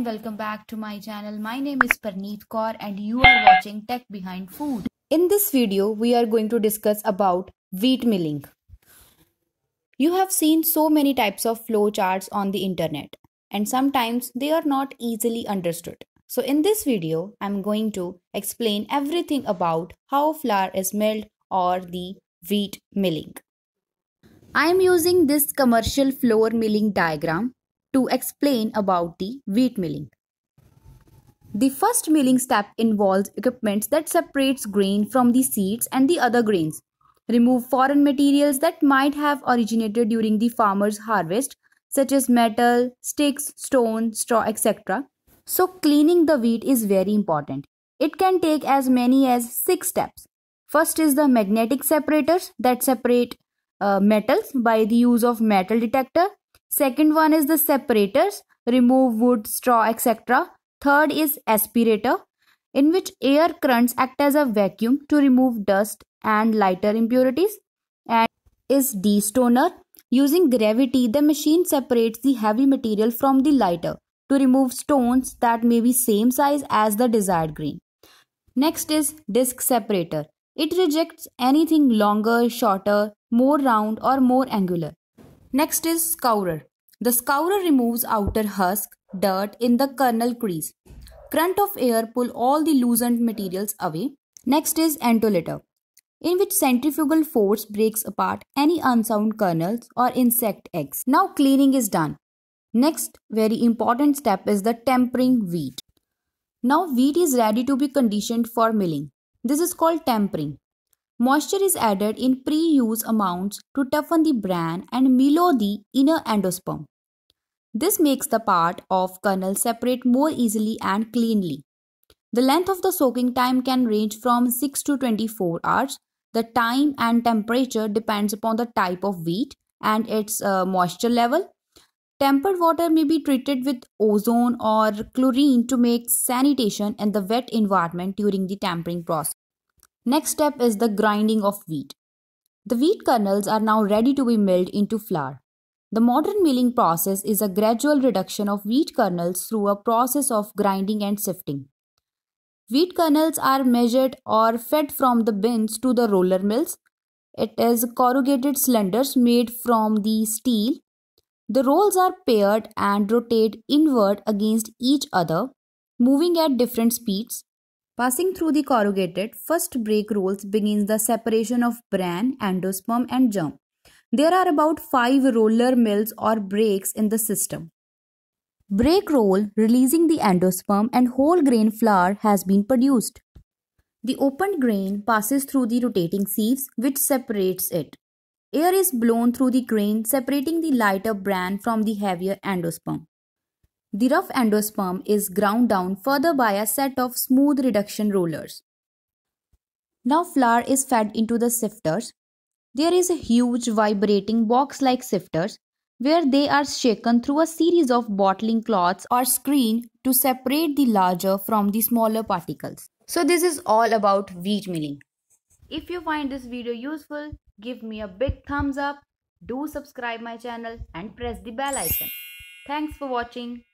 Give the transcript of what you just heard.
and welcome back to my channel. My name is Parneet Kaur and you are watching Tech Behind Food. In this video, we are going to discuss about wheat milling. You have seen so many types of flow charts on the internet and sometimes they are not easily understood. So in this video, I'm going to explain everything about how flour is milled or the wheat milling. I am using this commercial flour milling diagram to explain about the wheat milling. The first milling step involves equipment that separates grain from the seeds and the other grains, remove foreign materials that might have originated during the farmer's harvest such as metal, sticks, stone, straw, etc. So cleaning the wheat is very important. It can take as many as 6 steps. First is the magnetic separators that separate uh, metals by the use of metal detector Second one is the separators, remove wood, straw, etc. Third is aspirator, in which air currents act as a vacuum to remove dust and lighter impurities. And is destoner. Using gravity, the machine separates the heavy material from the lighter to remove stones that may be same size as the desired grain. Next is disc separator. It rejects anything longer, shorter, more round or more angular. Next is scourer. The scourer removes outer husk, dirt in the kernel crease. Current of air pull all the loosened materials away. Next is entolator, in which centrifugal force breaks apart any unsound kernels or insect eggs. Now cleaning is done. Next very important step is the tempering wheat. Now wheat is ready to be conditioned for milling. This is called tempering. Moisture is added in pre-use amounts to toughen the bran and mellow the inner endosperm. This makes the part of kernel separate more easily and cleanly. The length of the soaking time can range from 6 to 24 hours. The time and temperature depends upon the type of wheat and its uh, moisture level. Tempered water may be treated with ozone or chlorine to make sanitation in the wet environment during the tampering process. Next step is the grinding of wheat. The wheat kernels are now ready to be milled into flour. The modern milling process is a gradual reduction of wheat kernels through a process of grinding and sifting. Wheat kernels are measured or fed from the bins to the roller mills. It is corrugated cylinders made from the steel. The rolls are paired and rotate inward against each other, moving at different speeds. Passing through the corrugated first break rolls begins the separation of bran, endosperm and germ. There are about 5 roller mills or breaks in the system. Break roll releasing the endosperm and whole grain flour has been produced. The opened grain passes through the rotating sieves which separates it. Air is blown through the grain separating the lighter bran from the heavier endosperm. The rough endosperm is ground down further by a set of smooth reduction rollers. Now flour is fed into the sifters. There is a huge vibrating box-like sifters where they are shaken through a series of bottling cloths or screen to separate the larger from the smaller particles. So this is all about wheat milling. If you find this video useful, give me a big thumbs up, do subscribe my channel and press the bell icon. Thanks for watching.